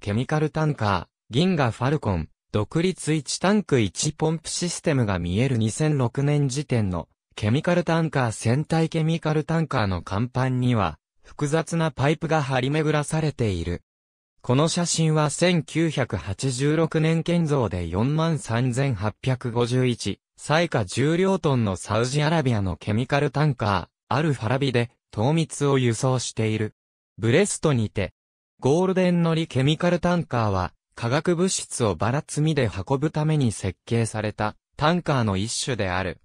ケミカルタンカー、銀河ファルコン、独立1タンク1ポンプシステムが見える2006年時点のケミカルタンカー戦隊ケミカルタンカーの甲板には複雑なパイプが張り巡らされている。この写真は1986年建造で43,851、最下重量トンのサウジアラビアのケミカルタンカー、アルファラビで、糖蜜を輸送している。ブレストにて、ゴールデン乗りケミカルタンカーは、化学物質をバラ積みで運ぶために設計されたタンカーの一種である。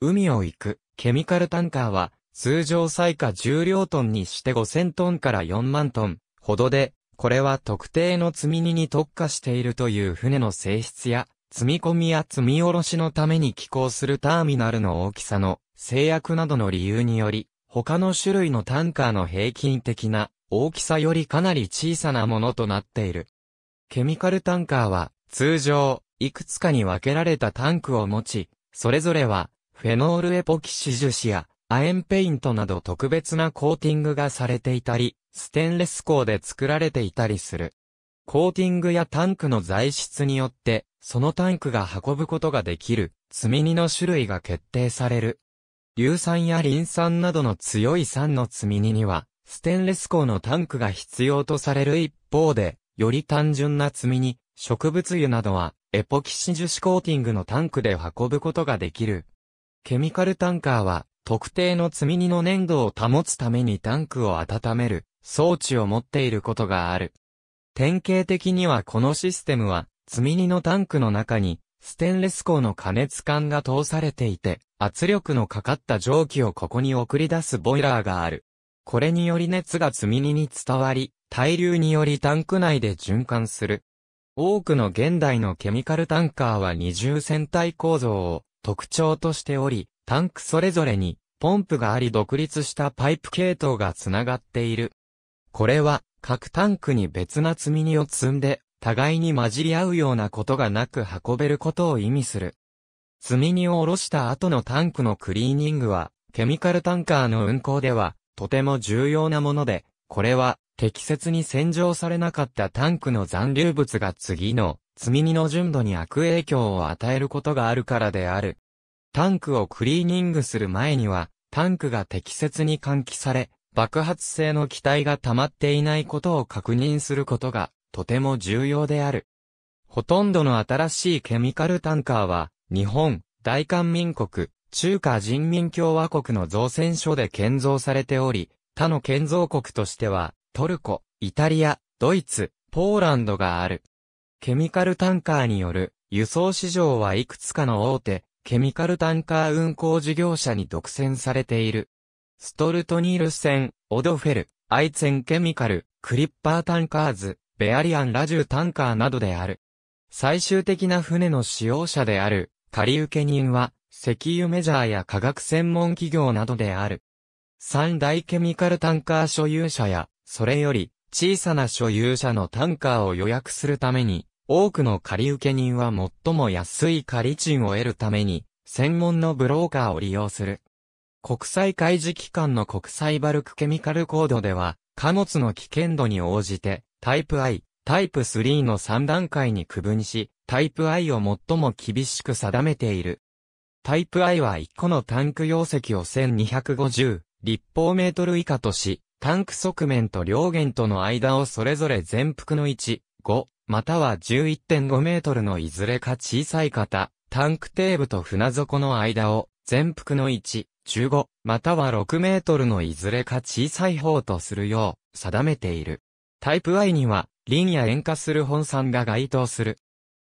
海を行くケミカルタンカーは、通常最下重量トンにして5000トンから4万トンほどで、これは特定の積み荷に特化しているという船の性質や、積み込みや積み下ろしのために寄港するターミナルの大きさの制約などの理由により、他の種類のタンカーの平均的な大きさよりかなり小さなものとなっている。ケミカルタンカーは、通常、いくつかに分けられたタンクを持ち、それぞれは、フェノールエポキシ樹脂や、亜鉛ペイントなど特別なコーティングがされていたり、ステンレス鋼で作られていたりする。コーティングやタンクの材質によって、そのタンクが運ぶことができる、積み荷の種類が決定される。硫酸やリン酸などの強い酸の積み荷には、ステンレス鋼のタンクが必要とされる一方で、より単純な積みに、植物油などは、エポキシ樹脂コーティングのタンクで運ぶことができる。ケミカルタンカーは、特定の積み荷の粘土を保つためにタンクを温める装置を持っていることがある。典型的にはこのシステムは、積み荷のタンクの中に、ステンレス鋼の加熱管が通されていて、圧力のかかった蒸気をここに送り出すボイラーがある。これにより熱が積み荷に伝わり、対流によりタンク内で循環する。多くの現代のケミカルタンカーは二重船体構造を特徴としており、タンクそれぞれにポンプがあり独立したパイプ系統がつながっている。これは各タンクに別な積み荷を積んで、互いに混じり合うようなことがなく運べることを意味する。積み荷を下ろした後のタンクのクリーニングは、ケミカルタンカーの運行では、とても重要なもので、これは適切に洗浄されなかったタンクの残留物が次の積み荷の純度に悪影響を与えることがあるからである。タンクをクリーニングする前には、タンクが適切に換気され、爆発性の気体が溜まっていないことを確認することが、とても重要である。ほとんどの新しいケミカルタンカーは、日本、大韓民国、中華人民共和国の造船所で建造されており、他の建造国としては、トルコ、イタリア、ドイツ、ポーランドがある。ケミカルタンカーによる輸送市場はいくつかの大手、ケミカルタンカー運行事業者に独占されている。ストルトニール船、オドフェル、アイツェンケミカル、クリッパータンカーズ、ベアリアンラジュタンカーなどである。最終的な船の使用者である、借受け人は、石油メジャーや化学専門企業などである。三大ケミカルタンカー所有者や、それより小さな所有者のタンカーを予約するために、多くの借受け人は最も安い借賃を得るために、専門のブローカーを利用する。国際開示機関の国際バルクケミカルコードでは、貨物の危険度に応じて、タイプ I、タイプ3の3段階に区分し、タイプ I を最も厳しく定めている。タイプ I は1個のタンク容積を1250立方メートル以下とし、タンク側面と両弦との間をそれぞれ全幅の1、5、または11.5メートルのいずれか小さい方、タンク底部と船底の間を全幅の1、15、または6メートルのいずれか小さい方とするよう定めている。タイプ I には、輪や塩化する本酸が該当する。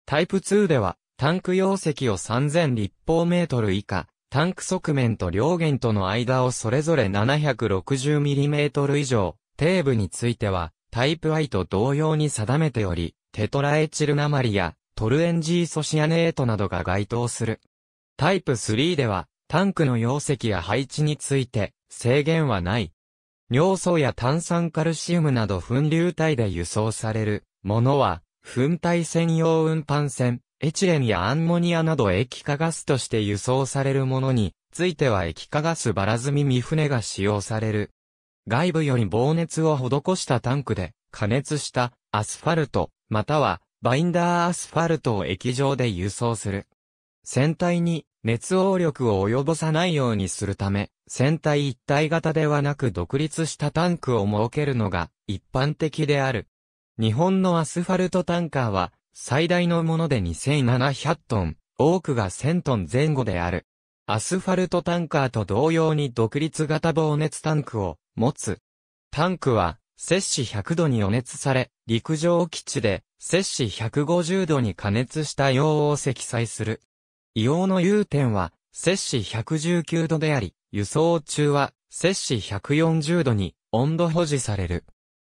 タイプ2では、タンク容積を3000立方メートル以下、タンク側面と両弦との間をそれぞれ7 6 0トル以上、底部については、タイプ I と同様に定めており、テトラエチル鉛やトルエンジーソシアネートなどが該当する。タイプ3では、タンクの容積や配置について、制限はない。尿素や炭酸カルシウムなど粉流体で輸送されるものは、粉体専用運搬船、エチレンやアンモニアなど液化ガスとして輸送されるものについては液化ガスばら積み三船が使用される。外部より防熱を施したタンクで加熱したアスファルト、またはバインダーアスファルトを液状で輸送する。船体に熱応力を及ぼさないようにするため、船体一体型ではなく独立したタンクを設けるのが一般的である。日本のアスファルトタンカーは最大のもので2700トン、多くが1000トン前後である。アスファルトタンカーと同様に独立型防熱タンクを持つ。タンクは、摂氏100度に予熱され、陸上基地で摂氏150度に加熱した硫黄を積載する。硫黄の融点は摂氏119度であり、輸送中は摂氏140度に温度保持される。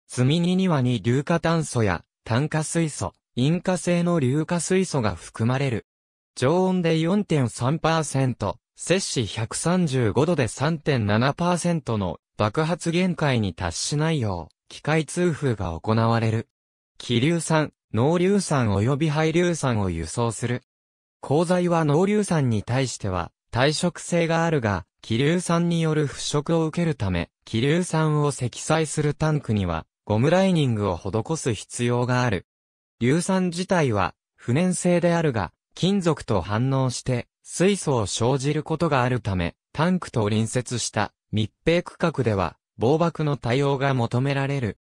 積み荷にはに硫化炭素や炭化水素、引火性の硫化水素が含まれる。常温で4.3%、摂氏135度で3.7%の爆発限界に達しないよう、機械通風が行われる。気流酸、濃硫酸及び廃硫酸を輸送する。鋼材は濃硫酸に対しては、耐食性があるが、気流酸による腐食を受けるため、気流酸を積載するタンクには、ゴムライニングを施す必要がある。硫酸自体は不燃性であるが、金属と反応して水素を生じることがあるため、タンクと隣接した密閉区画では防爆の対応が求められる。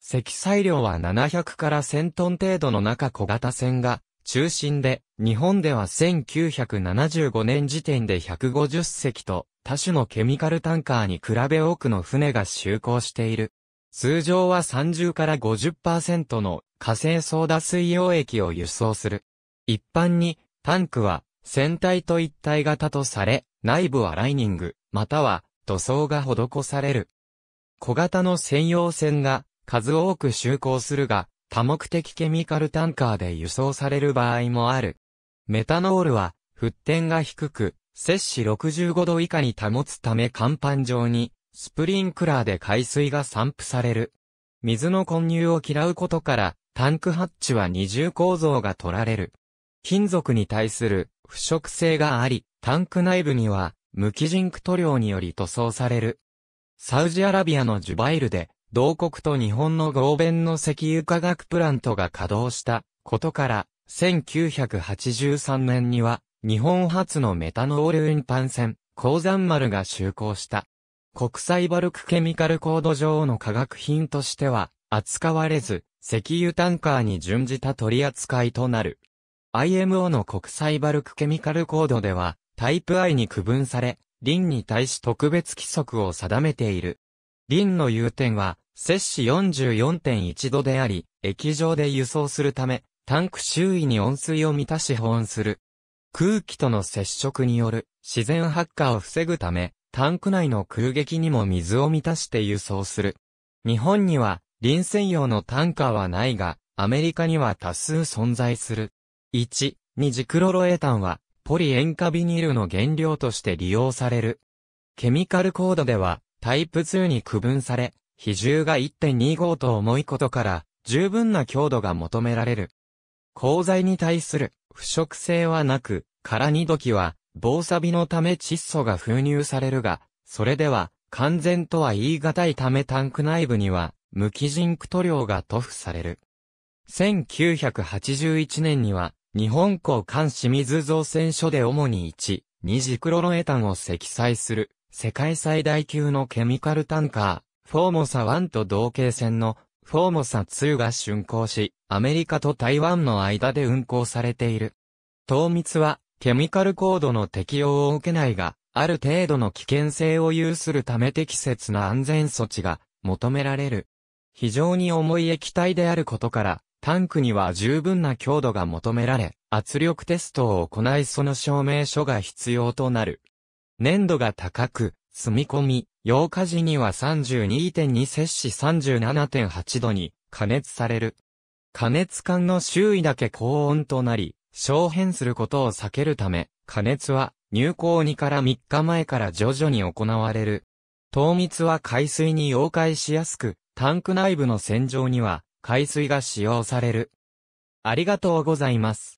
積載量は700から1000トン程度の中小型船が中心で、日本では1975年時点で150隻と多種のケミカルタンカーに比べ多くの船が就航している。通常は30から50%の火星ソーダ水溶液を輸送する。一般に、タンクは、船体と一体型とされ、内部はライニング、または塗装が施される。小型の専用船が数多く就航するが、多目的ケミカルタンカーで輸送される場合もある。メタノールは、沸点が低く、摂氏65度以下に保つため甲板上に、スプリンクラーで海水が散布される。水の混入を嫌うことから、タンクハッチは二重構造が取られる。金属に対する腐食性があり、タンク内部には無機ジンク塗料により塗装される。サウジアラビアのジュバイルで、同国と日本の合弁の石油化学プラントが稼働したことから、1983年には、日本初のメタノール運搬船、鉱山丸が就航した。国際バルクケミカルコード上の化学品としては、扱われず、石油タンカーに準じた取り扱いとなる。IMO の国際バルクケミカルコードでは、タイプ I に区分され、リンに対し特別規則を定めている。リンの有点は、摂氏44.1度であり、液状で輸送するため、タンク周囲に温水を満たし保温する。空気との接触による自然発火を防ぐため、タンク内の空撃にも水を満たして輸送する。日本には臨戦用の単価はないが、アメリカには多数存在する。1、2ジクロロエタンは、ポリ塩化ビニールの原料として利用される。ケミカルコードでは、タイプ2に区分され、比重が1.25と重いことから、十分な強度が求められる。鋼材に対する腐食性はなく、空に時は、防錆のため窒素が封入されるが、それでは、完全とは言い難いためタンク内部には、無機人区塗料が塗布される。1981年には、日本港関清水造船所で主に1、2次クロロエタンを積載する、世界最大級のケミカルタンカー、フォーモサ1と同型船の、フォーモサ2が竣工し、アメリカと台湾の間で運航されている。糖蜜は、ケミカルコードの適用を受けないが、ある程度の危険性を有するため適切な安全措置が求められる。非常に重い液体であることから、タンクには十分な強度が求められ、圧力テストを行いその証明書が必要となる。粘度が高く、積み込み、溶化時には32.2摂氏37.8度に加熱される。加熱管の周囲だけ高温となり、小変することを避けるため、加熱は入港2から3日前から徐々に行われる。糖蜜は海水に溶解しやすく、タンク内部の洗浄には海水が使用される。ありがとうございます。